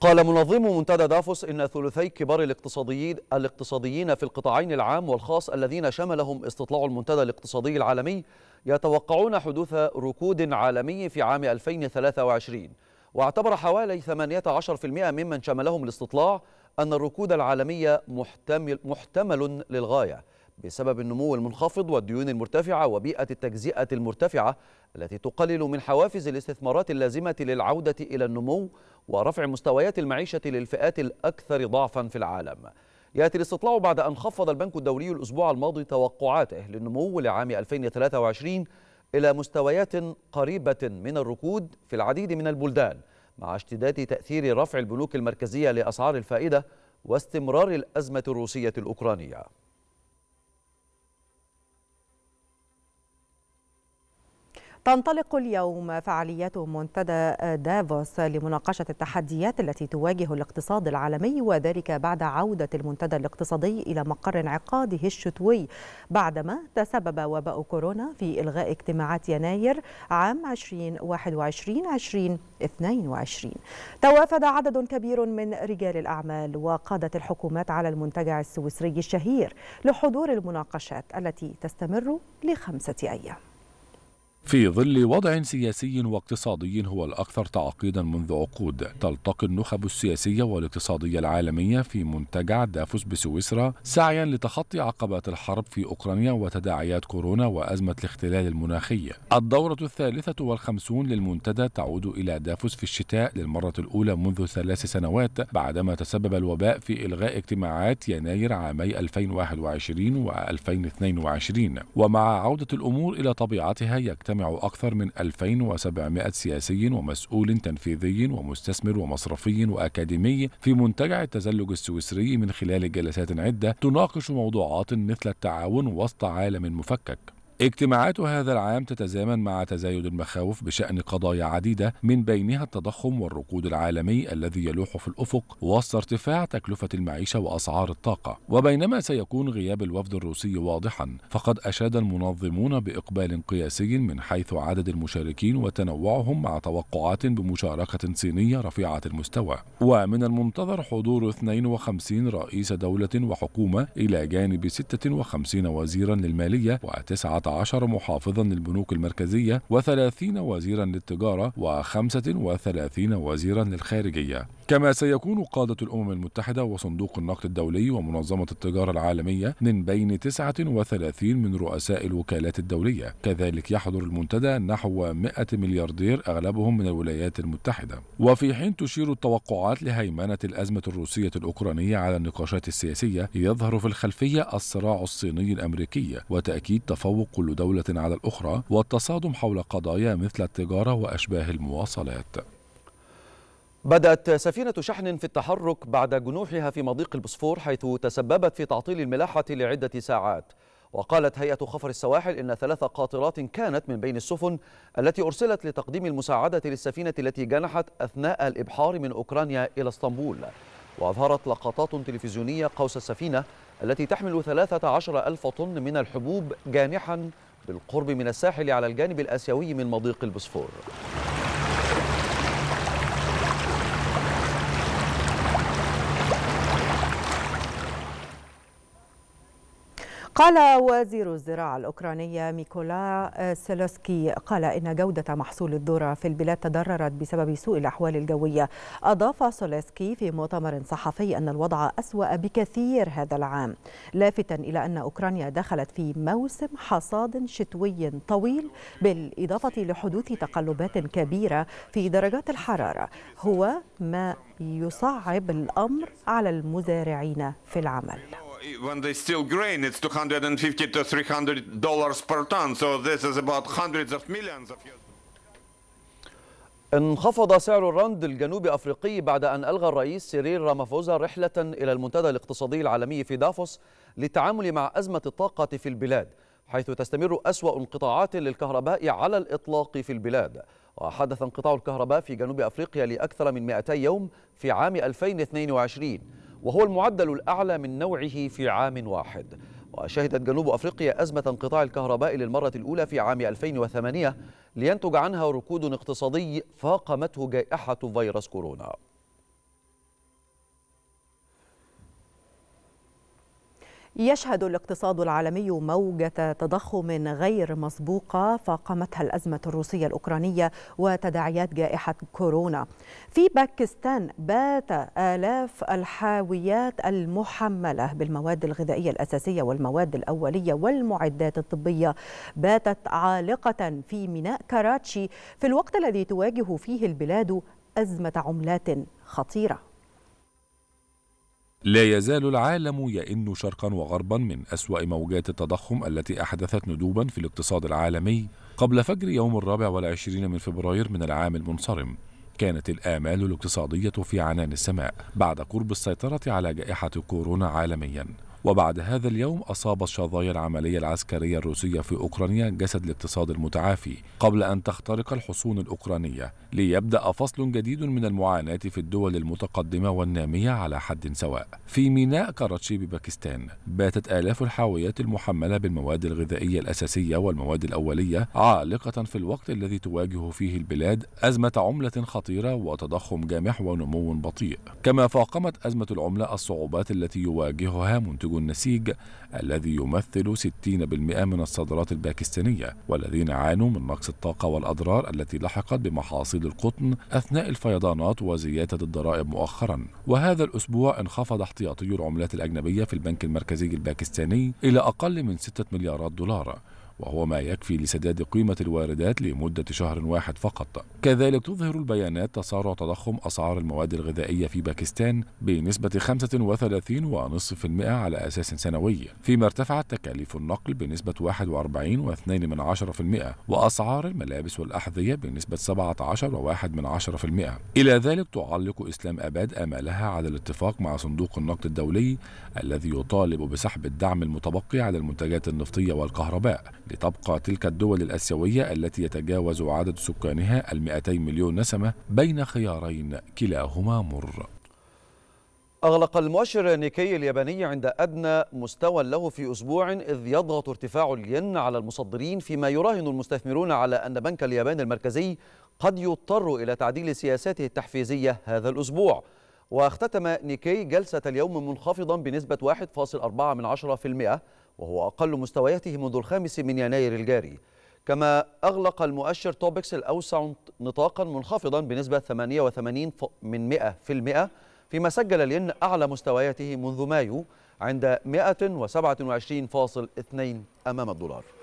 قال منظم منتدى دافوس إن ثلثي كبار الاقتصاديين الاقتصاديين في القطاعين العام والخاص الذين شملهم استطلاع المنتدى الاقتصادي العالمي يتوقعون حدوث ركود عالمي في عام 2023 واعتبر حوالي 18% ممن شملهم الاستطلاع أن الركود العالمي محتمل, محتمل للغاية بسبب النمو المنخفض والديون المرتفعة وبيئة التجزئة المرتفعة التي تقلل من حوافز الاستثمارات اللازمة للعودة إلى النمو ورفع مستويات المعيشة للفئات الأكثر ضعفا في العالم يأتي الاستطلاع بعد أن خفض البنك الدولي الأسبوع الماضي توقعاته للنمو لعام 2023 إلى مستويات قريبة من الركود في العديد من البلدان مع اشتداد تأثير رفع البنوك المركزية لأسعار الفائدة واستمرار الأزمة الروسية الأوكرانية تنطلق اليوم فعاليات منتدى دافوس لمناقشة التحديات التي تواجه الاقتصاد العالمي وذلك بعد عودة المنتدى الاقتصادي إلى مقر انعقاده الشتوي بعدما تسبب وباء كورونا في إلغاء اجتماعات يناير عام 2021 2022 توافد عدد كبير من رجال الأعمال وقادة الحكومات على المنتجع السويسري الشهير لحضور المناقشات التي تستمر لخمسة أيام في ظل وضع سياسي واقتصادي هو الأكثر تعقيدا منذ عقود تلتقي النخب السياسية والاقتصادية العالمية في منتجع دافوس بسويسرا سعيا لتخطي عقبات الحرب في أوكرانيا وتداعيات كورونا وأزمة الاختلال المناخي الدورة الثالثة والخمسون للمنتدى تعود إلى دافوس في الشتاء للمرة الأولى منذ ثلاث سنوات بعدما تسبب الوباء في إلغاء اجتماعات يناير عامي 2021 و 2022 ومع عودة الأمور إلى طبيعتها يكتمل يجتمع أكثر من 2700 سياسي ومسؤول تنفيذي ومستثمر ومصرفي وأكاديمي في منتجع التزلج السويسري من خلال جلسات عدة تناقش موضوعات مثل التعاون وسط عالم مفكك اجتماعات هذا العام تتزامن مع تزايد المخاوف بشأن قضايا عديدة من بينها التضخم والركود العالمي الذي يلوح في الأفق وسط ارتفاع تكلفة المعيشة وأسعار الطاقة وبينما سيكون غياب الوفد الروسي واضحا فقد أشاد المنظمون بإقبال قياسي من حيث عدد المشاركين وتنوعهم مع توقعات بمشاركة صينية رفيعة المستوى ومن المنتظر حضور 52 رئيس دولة وحكومة إلى جانب 56 وزيرا للمالية عشر محافظا للبنوك المركزية و30 وزيرا للتجارة و35 وزيرا للخارجية كما سيكون قادة الأمم المتحدة وصندوق النقد الدولي ومنظمة التجارة العالمية من بين 39 من رؤساء الوكالات الدولية كذلك يحضر المنتدى نحو 100 ملياردير أغلبهم من الولايات المتحدة وفي حين تشير التوقعات لهيمنة الأزمة الروسية الأوكرانية على النقاشات السياسية يظهر في الخلفية الصراع الصيني الأمريكي وتأكيد تفوق كل دولة على الأخرى والتصادم حول قضايا مثل التجارة وأشباه المواصلات بدأت سفينة شحن في التحرك بعد جنوحها في مضيق البوسفور حيث تسببت في تعطيل الملاحة لعدة ساعات وقالت هيئة خفر السواحل إن ثلاث قاطرات كانت من بين السفن التي أرسلت لتقديم المساعدة للسفينة التي جنحت أثناء الإبحار من أوكرانيا إلى اسطنبول وأظهرت لقطات تلفزيونية قوس السفينة التي تحمل 13 ألف طن من الحبوب جانحا بالقرب من الساحل على الجانب الآسيوي من مضيق البوسفور قال وزير الزراعة الأوكرانية ميكولا آه، سيلوسكي قال إن جودة محصول الذرة في البلاد تضررت بسبب سوء الأحوال الجوية أضاف سيلوسكي في مؤتمر صحفي أن الوضع أسوأ بكثير هذا العام لافتا إلى أن أوكرانيا دخلت في موسم حصاد شتوي طويل بالإضافة لحدوث تقلبات كبيرة في درجات الحرارة هو ما يصعب الأمر على المزارعين في العمل when they steal grain, it's 250 to 300 dollars per ton. So this is about hundreds of millions of euros. انخفض سعر الرند الجنوب أفريقي بعد أن ألغى الرئيس سيرير رامافوزا رحلة إلى المنتدى الاقتصادي العالمي في دافوس للتعامل مع أزمة الطاقة في البلاد حيث تستمر أسوأ انقطاعات للكهرباء على الإطلاق في البلاد وحدث انقطاع الكهرباء في جنوب أفريقيا لأكثر من 200 يوم في عام 2022 وهو المعدل الأعلى من نوعه في عام واحد وشهدت جنوب أفريقيا أزمة انقطاع الكهرباء للمرة الأولى في عام 2008 لينتج عنها ركود اقتصادي فاقمته جائحة فيروس كورونا يشهد الاقتصاد العالمي موجة تضخم غير مسبوقة فاقمتها الأزمة الروسية الأوكرانية وتداعيات جائحة كورونا. في باكستان بات آلاف الحاويات المحملة بالمواد الغذائية الأساسية والمواد الأولية والمعدات الطبية باتت عالقة في ميناء كاراتشي في الوقت الذي تواجه فيه البلاد أزمة عملات خطيرة. لا يزال العالم يئن شرقا وغربا من أسوأ موجات التضخم التي أحدثت ندوبا في الاقتصاد العالمي قبل فجر يوم الرابع والعشرين من فبراير من العام المنصرم كانت الآمال الاقتصادية في عنان السماء بعد قرب السيطرة على جائحة كورونا عالمياً وبعد هذا اليوم أصاب الشظايا العملية العسكرية الروسية في أوكرانيا جسد الاقتصاد المتعافي قبل أن تخترق الحصون الأوكرانية ليبدأ فصل جديد من المعاناة في الدول المتقدمة والنامية على حد سواء في ميناء كاراتشي بباكستان باتت آلاف الحاويات المحملة بالمواد الغذائية الأساسية والمواد الأولية عالقة في الوقت الذي تواجه فيه البلاد أزمة عملة خطيرة وتضخم جامح ونمو بطيء كما فاقمت أزمة العملة الصعوبات التي يواجهها منتج ينتج النسيج الذي يمثل 60% من الصادرات الباكستانية والذين عانوا من نقص الطاقة والأضرار التي لحقت بمحاصيل القطن أثناء الفيضانات وزيادة الضرائب مؤخرا وهذا الأسبوع انخفض احتياطي العملات الأجنبية في البنك المركزي الباكستاني إلى أقل من 6 مليارات دولار وهو ما يكفي لسداد قيمة الواردات لمدة شهر واحد فقط كذلك تظهر البيانات تسارع تضخم أسعار المواد الغذائية في باكستان بنسبة 35.5% على أساس سنوي فيما ارتفعت تكاليف النقل بنسبة 41.2% وأسعار الملابس والأحذية بنسبة 17.1% إلى ذلك تعلق إسلام أباد آمالها على الاتفاق مع صندوق النقد الدولي الذي يطالب بسحب الدعم المتبقي على المنتجات النفطية والكهرباء لتبقى تلك الدول الآسيوية التي يتجاوز عدد سكانها المئتي مليون نسمة بين خيارين كلاهما مر أغلق المؤشر نيكي الياباني عند أدنى مستوى له في أسبوع إذ يضغط ارتفاع الين على المصدرين فيما يراهن المستثمرون على أن بنك اليابان المركزي قد يضطر إلى تعديل سياساته التحفيزية هذا الأسبوع واختتم نيكي جلسة اليوم منخفضا بنسبة 1.4% وهو أقل مستوياته منذ الخامس من يناير الجاري كما أغلق المؤشر توبكس الأوسع نطاقا منخفضا بنسبة 88 من 100 في المئة فيما سجل الين أعلى مستوياته منذ مايو عند 127.2 أمام الدولار